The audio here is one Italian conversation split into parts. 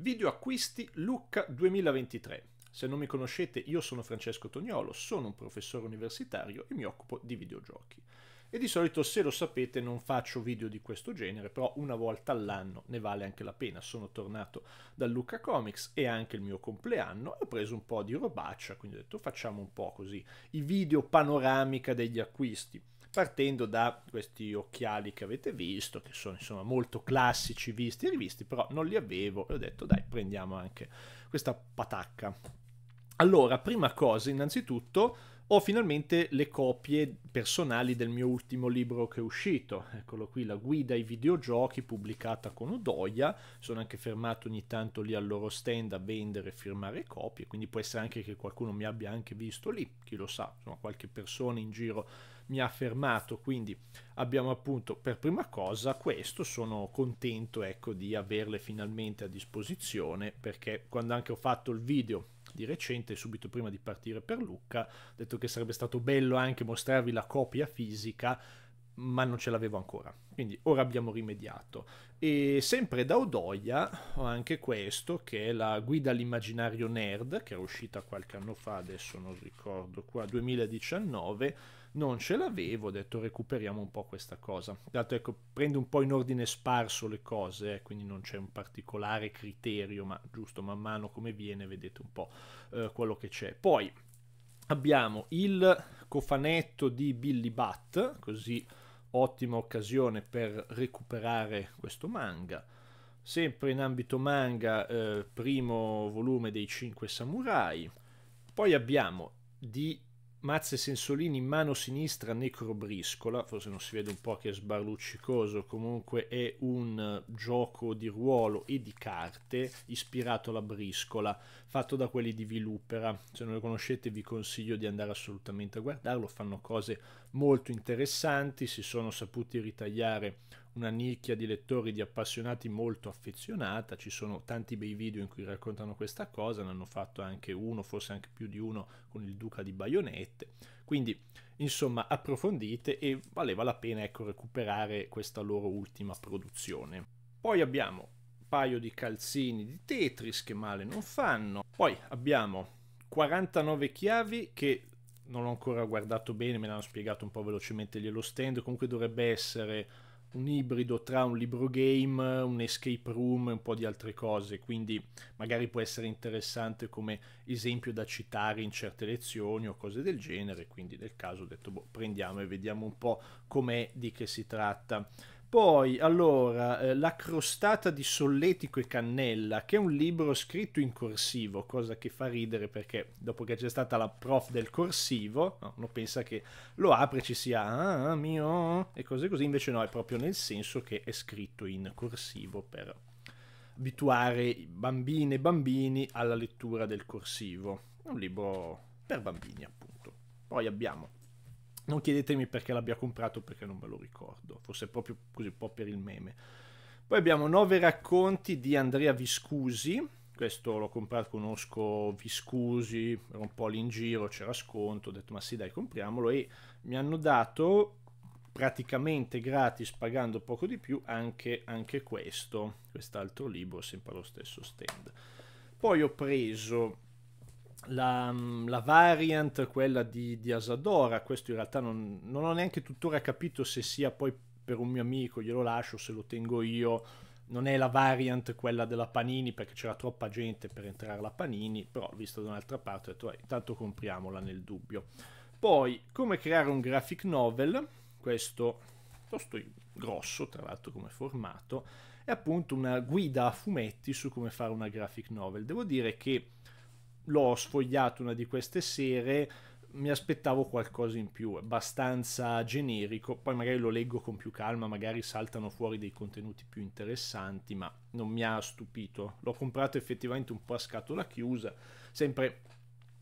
Video acquisti Lucca 2023. Se non mi conoscete, io sono Francesco Tognolo, sono un professore universitario e mi occupo di videogiochi. E di solito, se lo sapete, non faccio video di questo genere, però una volta all'anno ne vale anche la pena. Sono tornato da Lucca Comics e anche il mio compleanno, ho preso un po' di robaccia, quindi ho detto facciamo un po' così i video panoramica degli acquisti partendo da questi occhiali che avete visto, che sono insomma molto classici, visti e rivisti, però non li avevo e ho detto dai prendiamo anche questa patacca. Allora, prima cosa, innanzitutto ho finalmente le copie personali del mio ultimo libro che è uscito, eccolo qui, La guida ai videogiochi pubblicata con Udoia, sono anche fermato ogni tanto lì al loro stand a vendere e firmare copie, quindi può essere anche che qualcuno mi abbia anche visto lì, chi lo sa, insomma qualche persona in giro mi ha fermato. Quindi abbiamo appunto per prima cosa questo, sono contento ecco, di averle finalmente a disposizione perché quando anche ho fatto il video di recente, subito prima di partire per Lucca, ho detto che sarebbe stato bello anche mostrarvi la copia fisica ma non ce l'avevo ancora. Quindi ora abbiamo rimediato. E sempre da Odoia ho anche questo, che è la guida all'immaginario nerd, che è uscita qualche anno fa, adesso non ricordo qua, 2019. Non ce l'avevo, ho detto recuperiamo un po' questa cosa. Dato ecco, prendo un po' in ordine sparso le cose, eh, quindi non c'è un particolare criterio, ma giusto man mano come viene vedete un po' eh, quello che c'è. Poi abbiamo il cofanetto di Billy Butt, così ottima occasione per recuperare questo manga. Sempre in ambito manga, eh, primo volume dei 5 Samurai. Poi abbiamo di Mazze Sensolini, in mano sinistra, Necrobriscola, forse non si vede un po' che è sbarluccicoso, comunque è un eh, gioco di ruolo e di carte ispirato alla briscola, fatto da quelli di Vilupera, se non lo conoscete vi consiglio di andare assolutamente a guardarlo, fanno cose molto interessanti, si sono saputi ritagliare una nicchia di lettori, di appassionati molto affezionata, ci sono tanti bei video in cui raccontano questa cosa, ne hanno fatto anche uno, forse anche più di uno, con il duca di Baionette, quindi insomma approfondite e valeva la pena ecco, recuperare questa loro ultima produzione. Poi abbiamo un paio di calzini di Tetris che male non fanno, poi abbiamo 49 chiavi che non ho ancora guardato bene, me l'hanno spiegato un po' velocemente lì allo stand, comunque dovrebbe essere un ibrido tra un libro game, un escape room e un po' di altre cose, quindi magari può essere interessante come esempio da citare in certe lezioni o cose del genere, quindi nel caso ho detto boh, prendiamo e vediamo un po' com'è, di che si tratta. Poi, allora, eh, La crostata di Solletico e Cannella, che è un libro scritto in corsivo, cosa che fa ridere perché dopo che c'è stata la prof del corsivo, no, uno pensa che lo apre e ci sia ah, mio e cose così, invece no, è proprio nel senso che è scritto in corsivo per abituare bambine e bambini alla lettura del corsivo. un libro per bambini, appunto. Poi abbiamo non chiedetemi perché l'abbia comprato perché non me lo ricordo, forse proprio così un po' per il meme. Poi abbiamo Nove racconti di Andrea Viscusi, questo l'ho comprato, conosco Viscusi, ero un po' lì in giro, c'era sconto, ho detto ma sì dai compriamolo e mi hanno dato praticamente gratis pagando poco di più anche, anche questo, quest'altro libro sempre allo stesso stand. Poi ho preso la, la, variant, quella di, di, Asadora, questo in realtà non, non, ho neanche tuttora capito se sia poi per un mio amico, glielo lascio, se lo tengo io, non è la variant quella della Panini perché c'era troppa gente per entrare alla Panini, però visto da un'altra parte ho detto eh, intanto compriamola nel dubbio. Poi come creare un graphic novel, questo piuttosto grosso tra l'altro come formato, è appunto una guida a fumetti su come fare una graphic novel. Devo dire che l'ho sfogliato una di queste sere, mi aspettavo qualcosa in più, abbastanza generico, poi magari lo leggo con più calma, magari saltano fuori dei contenuti più interessanti, ma non mi ha stupito. L'ho comprato effettivamente un po' a scatola chiusa, sempre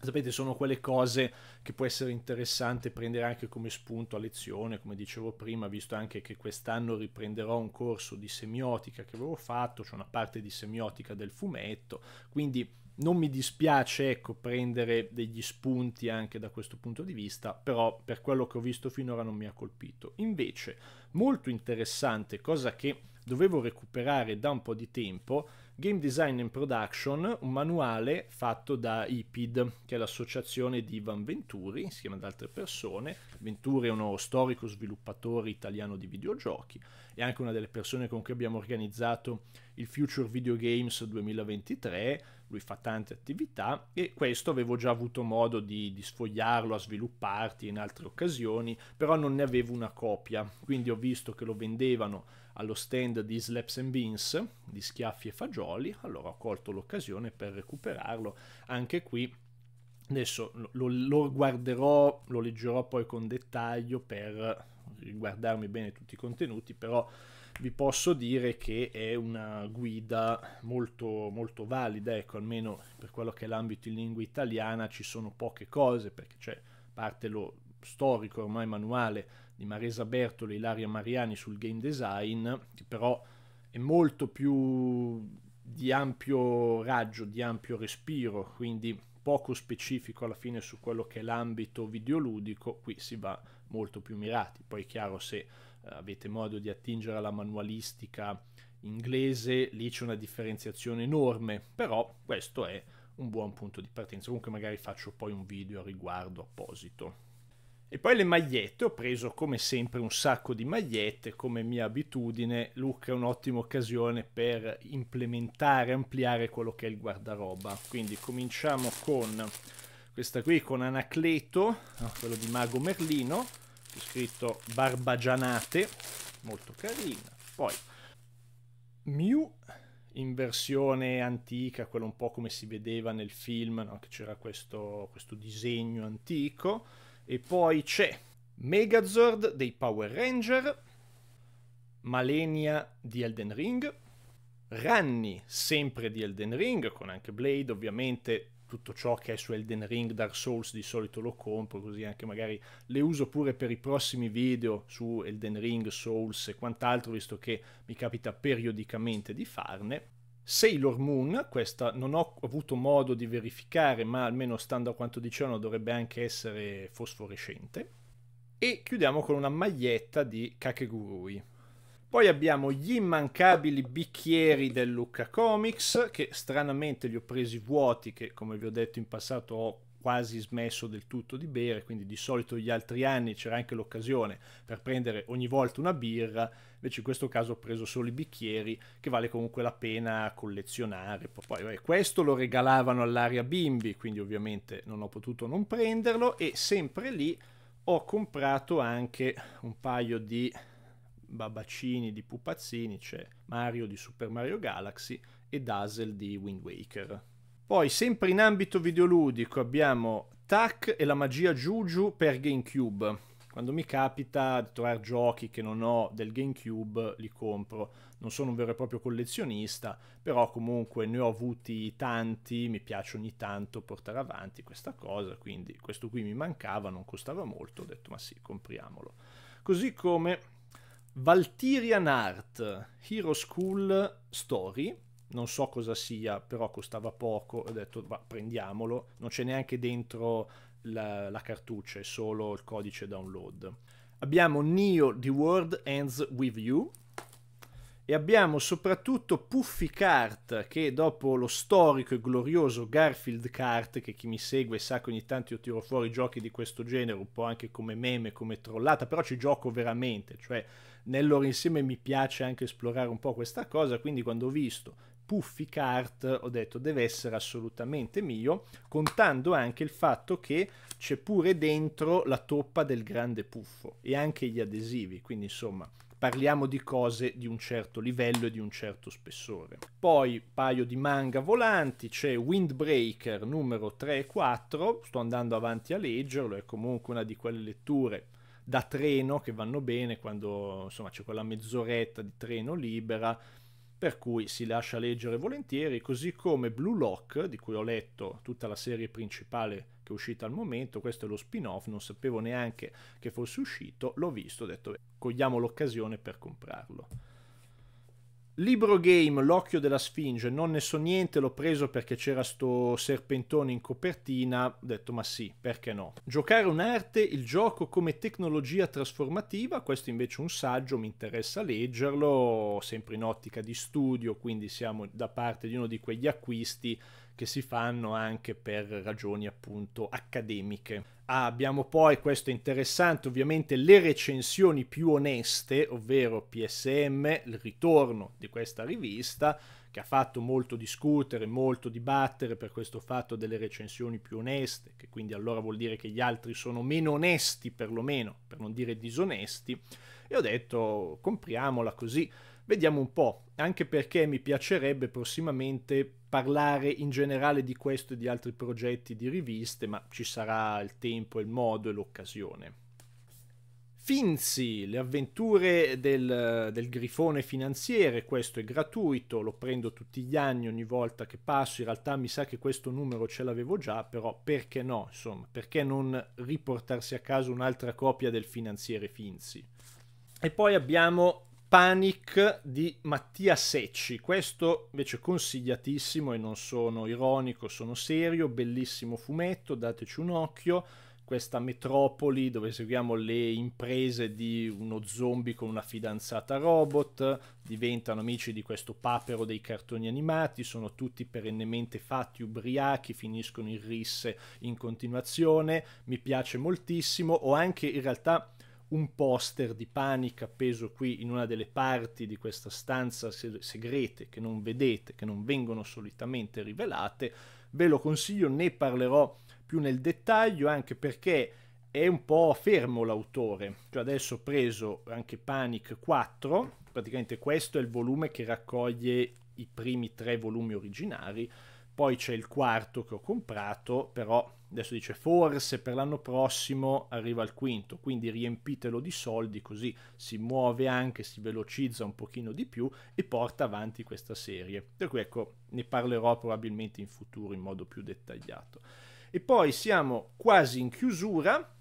Sapete, sono quelle cose che può essere interessante prendere anche come spunto a lezione, come dicevo prima, visto anche che quest'anno riprenderò un corso di semiotica che avevo fatto, c'è cioè una parte di semiotica del fumetto, quindi non mi dispiace ecco, prendere degli spunti anche da questo punto di vista, però per quello che ho visto finora non mi ha colpito. Invece, molto interessante, cosa che dovevo recuperare da un po' di tempo, Game Design and Production, un manuale fatto da IPID, che è l'associazione di Ivan Venturi, insieme ad altre persone. Venturi è uno storico sviluppatore italiano di videogiochi e anche una delle persone con cui abbiamo organizzato il Future Video Games 2023 lui fa tante attività e questo avevo già avuto modo di, di sfogliarlo, a svilupparti in altre occasioni, però non ne avevo una copia, quindi ho visto che lo vendevano allo stand di Slaps and Beans, di Schiaffi e Fagioli, allora ho colto l'occasione per recuperarlo, anche qui adesso lo, lo guarderò, lo leggerò poi con dettaglio per guardarmi bene tutti i contenuti, però vi posso dire che è una guida molto, molto valida, ecco, almeno per quello che è l'ambito in lingua italiana ci sono poche cose, perché c'è parte lo storico ormai manuale di Maresa Bertoli e Ilaria Mariani sul game design, che però è molto più di ampio raggio, di ampio respiro, quindi poco specifico alla fine su quello che è l'ambito videoludico, qui si va molto più mirati. Poi è chiaro se eh, avete modo di attingere alla manualistica inglese, lì c'è una differenziazione enorme, però questo è un buon punto di partenza. Comunque magari faccio poi un video a riguardo apposito. E poi le magliette, ho preso come sempre un sacco di magliette, come mia abitudine, Luca è un'ottima occasione per implementare, ampliare quello che è il guardaroba. Quindi cominciamo con questa qui, con Anacleto, quello di Mago Merlino, c'è scritto Barbagianate, molto carina. Poi Mew in versione antica, quello un po' come si vedeva nel film, no? che c'era questo, questo disegno antico. E poi c'è Megazord dei Power Ranger, Malenia di Elden Ring, Ranni sempre di Elden Ring, con anche Blade ovviamente tutto ciò che è su Elden Ring, Dark Souls di solito lo compro, così anche magari le uso pure per i prossimi video su Elden Ring, Souls e quant'altro, visto che mi capita periodicamente di farne. Sailor Moon, questa non ho avuto modo di verificare, ma almeno stando a quanto dicevano dovrebbe anche essere fosforescente. E chiudiamo con una maglietta di Kakegurui. Poi abbiamo gli immancabili bicchieri del Lucca Comics, che stranamente li ho presi vuoti, che come vi ho detto in passato ho quasi smesso del tutto di bere, quindi di solito gli altri anni c'era anche l'occasione per prendere ogni volta una birra, invece in questo caso ho preso solo i bicchieri, che vale comunque la pena collezionare. Poi beh, questo lo regalavano all'aria bimbi, quindi ovviamente non ho potuto non prenderlo e sempre lì ho comprato anche un paio di Babaccini di Pupazzini, c'è Mario di Super Mario Galaxy e Dazzle di Wind Waker. Poi, sempre in ambito videoludico, abbiamo Tac e la magia Juju per GameCube. Quando mi capita di trovare giochi che non ho del GameCube, li compro. Non sono un vero e proprio collezionista, però comunque ne ho avuti tanti, mi piace ogni tanto portare avanti questa cosa, quindi questo qui mi mancava, non costava molto, ho detto ma sì, compriamolo. Così come Valtirian Art Hero School Story. Non so cosa sia, però costava poco. Ho detto, va, prendiamolo. Non c'è neanche dentro la, la cartuccia, è solo il codice download. Abbiamo Neo The World Ends With You, e abbiamo soprattutto Puffy Cart che dopo lo storico e glorioso Garfield Cart che chi mi segue sa che ogni tanto io tiro fuori giochi di questo genere un po' anche come meme, come trollata però ci gioco veramente cioè nel loro insieme mi piace anche esplorare un po' questa cosa quindi quando ho visto Puffy Cart ho detto deve essere assolutamente mio contando anche il fatto che c'è pure dentro la toppa del grande puffo e anche gli adesivi quindi insomma parliamo di cose di un certo livello e di un certo spessore. Poi paio di manga volanti, c'è Windbreaker numero 3 e 4, sto andando avanti a leggerlo, è comunque una di quelle letture da treno che vanno bene quando insomma c'è quella mezz'oretta di treno libera per cui si lascia leggere volentieri, così come Blue Lock, di cui ho letto tutta la serie principale che è uscita al momento, questo è lo spin-off, non sapevo neanche che fosse uscito, l'ho visto, ho detto cogliamo l'occasione per comprarlo. Libro Game, L'occhio della Sfinge, non ne so niente, l'ho preso perché c'era sto serpentone in copertina, ho detto ma sì, perché no. Giocare un'arte, il gioco come tecnologia trasformativa, questo invece è un saggio, mi interessa leggerlo, sempre in ottica di studio, quindi siamo da parte di uno di quegli acquisti che si fanno anche per ragioni appunto accademiche. Ah, abbiamo poi, questo è interessante, ovviamente le recensioni più oneste, ovvero PSM, il ritorno di questa rivista, che ha fatto molto discutere, molto dibattere per questo fatto delle recensioni più oneste, che quindi allora vuol dire che gli altri sono meno onesti perlomeno, per non dire disonesti, e ho detto compriamola così Vediamo un po', anche perché mi piacerebbe prossimamente parlare in generale di questo e di altri progetti di riviste, ma ci sarà il tempo, il modo e l'occasione. Finzi, le avventure del, del, grifone finanziere, questo è gratuito, lo prendo tutti gli anni ogni volta che passo, in realtà mi sa che questo numero ce l'avevo già, però perché no, insomma, perché non riportarsi a casa un'altra copia del finanziere Finzi? E poi abbiamo Panic di Mattia Secci, questo invece consigliatissimo e non sono ironico, sono serio, bellissimo fumetto, dateci un occhio, questa metropoli dove seguiamo le imprese di uno zombie con una fidanzata robot, diventano amici di questo papero dei cartoni animati, sono tutti perennemente fatti ubriachi, finiscono in risse in continuazione, mi piace moltissimo, ho anche in realtà un poster di panic appeso qui in una delle parti di questa stanza segrete che non vedete, che non vengono solitamente rivelate. Ve lo consiglio, ne parlerò più nel dettaglio anche perché è un po' fermo l'autore. Cioè adesso ho preso anche Panic 4, praticamente questo è il volume che raccoglie i primi tre volumi originari, poi c'è il quarto che ho comprato, però Adesso dice forse per l'anno prossimo arriva il quinto, quindi riempitelo di soldi così si muove anche, si velocizza un pochino di più e porta avanti questa serie. Per cui ecco, ne parlerò probabilmente in futuro in modo più dettagliato. E poi siamo quasi in chiusura,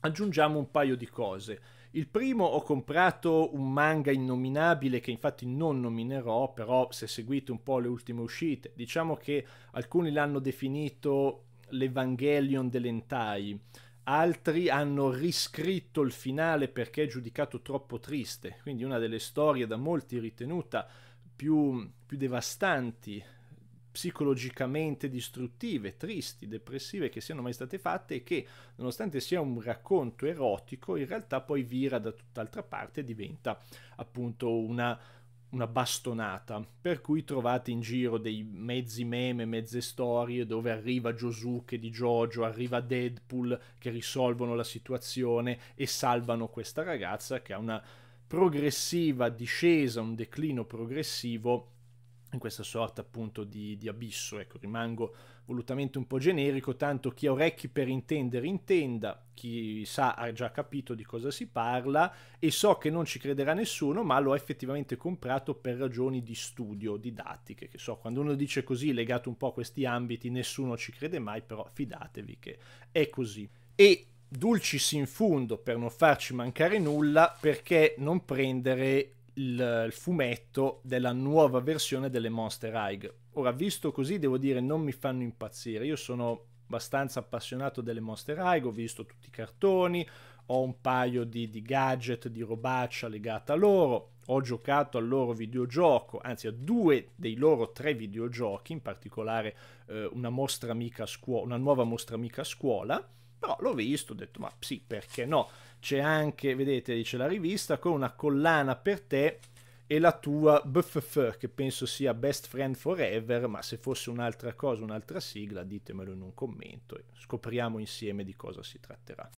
aggiungiamo un paio di cose. Il primo ho comprato un manga innominabile che infatti non nominerò, però se seguite un po' le ultime uscite, diciamo che alcuni l'hanno definito l'Evangelion dell'Entai, altri hanno riscritto il finale perché è giudicato troppo triste, quindi una delle storie da molti ritenuta più, più devastanti, psicologicamente distruttive, tristi, depressive che siano mai state fatte e che nonostante sia un racconto erotico in realtà poi vira da tutt'altra parte e diventa appunto una una bastonata, per cui trovate in giro dei mezzi meme, mezze storie dove arriva Giosuke di Jojo, arriva Deadpool che risolvono la situazione e salvano questa ragazza che ha una progressiva discesa, un declino progressivo in questa sorta appunto di, di, abisso. Ecco, rimango volutamente un po' generico, tanto chi ha orecchi per intendere intenda, chi sa ha già capito di cosa si parla e so che non ci crederà nessuno, ma l'ho effettivamente comprato per ragioni di studio, didattiche, che so, quando uno dice così, legato un po' a questi ambiti, nessuno ci crede mai, però fidatevi che è così. E dulcis in fundo per non farci mancare nulla, perché non prendere il, il fumetto della nuova versione delle Monster High. Ora, visto così, devo dire, non mi fanno impazzire. Io sono abbastanza appassionato delle Monster High, ho visto tutti i cartoni, ho un paio di, di, gadget, di robaccia legata a loro, ho giocato al loro videogioco, anzi a due dei loro tre videogiochi, in particolare eh, una, mostra amica scuola, una nuova mostra amica a scuola, però l'ho visto, ho detto ma sì, perché no? c'è anche, vedete, dice la rivista, con una collana per te e la tua BFF, che penso sia Best Friend Forever, ma se fosse un'altra cosa, un'altra sigla, ditemelo in un commento e scopriamo insieme di cosa si tratterà.